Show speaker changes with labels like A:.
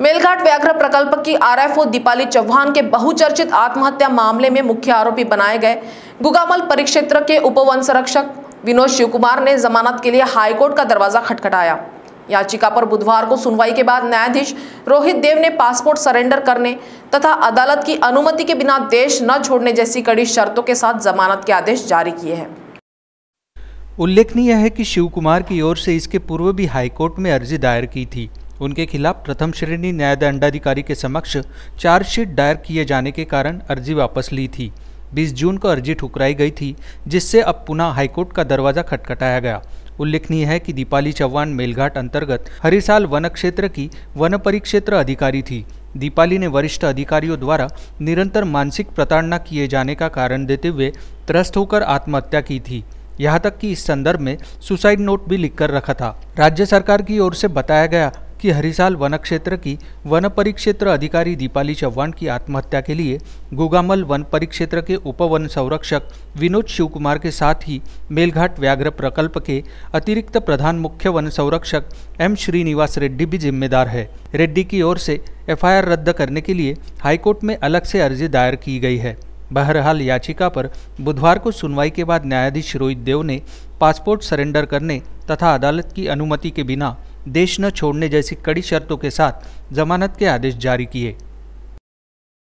A: मेलघाट व्याघ्र प्रकल्प की आरएफओ दीपाली चौहान के बहुचर्चित आत्महत्या मामले में मुख्य आरोपी बनाए गए गुगामल परिक्षेत्र के उपवन संरक्षक विनोद शिवकुमार ने जमानत के लिए हाईकोर्ट का दरवाजा खटखटाया याचिका पर बुधवार को सुनवाई के बाद न्यायाधीश रोहित देव ने पासपोर्ट सरेंडर करने तथा अदालत की अनुमति के बिना देश न छोड़ने जैसी कड़ी शर्तों के साथ जमानत के आदेश जारी किए हैं
B: उल्लेखनीय है कि शिवकुमार की ओर से इसके पूर्व भी हाईकोर्ट में अर्जी दायर की थी उनके खिलाफ प्रथम श्रेणी न्यायदंडाधिकारी के समक्ष चार्जशीट दायर किए जाने के कारण अर्जी वापस ली थी 20 जून को अर्जी ठुकराई गई थी जिससे अब पुनः हाईकोर्ट का दरवाजा खटखटाया गया उल्लेखनीय है कि दीपाली चौहान मेलघाट अंतर्गत हरिसाल वन क्षेत्र की वन परिक्षेत्र अधिकारी थी दीपाली ने वरिष्ठ अधिकारियों द्वारा निरंतर मानसिक प्रताड़ना किए जाने का कारण देते हुए त्रस्त होकर आत्महत्या की थी यहाँ तक कि इस संदर्भ में सुसाइड नोट भी लिखकर रखा था राज्य सरकार की ओर से बताया गया कि हरिसाल वन क्षेत्र की वन परिक्षेत्र अधिकारी दीपाली चव्हाण की आत्महत्या के लिए गोगामल वन परिक्षेत्र के उप वन संरक्षक विनोद शिवकुमार के साथ ही मेलघाट व्याघ्र प्रकल्प के अतिरिक्त प्रधान मुख्य वन संरक्षक एम श्रीनिवास रेड्डी भी जिम्मेदार है रेड्डी की ओर से एफआईआर रद्द करने के लिए हाईकोर्ट में अलग से अर्जी दायर की गई है बहरहाल याचिका पर बुधवार को सुनवाई के बाद न्यायाधीश रोहित देव ने पासपोर्ट सरेंडर करने तथा अदालत की अनुमति के बिना देश न छोड़ने जैसी कड़ी शर्तों के साथ जमानत के आदेश जारी किए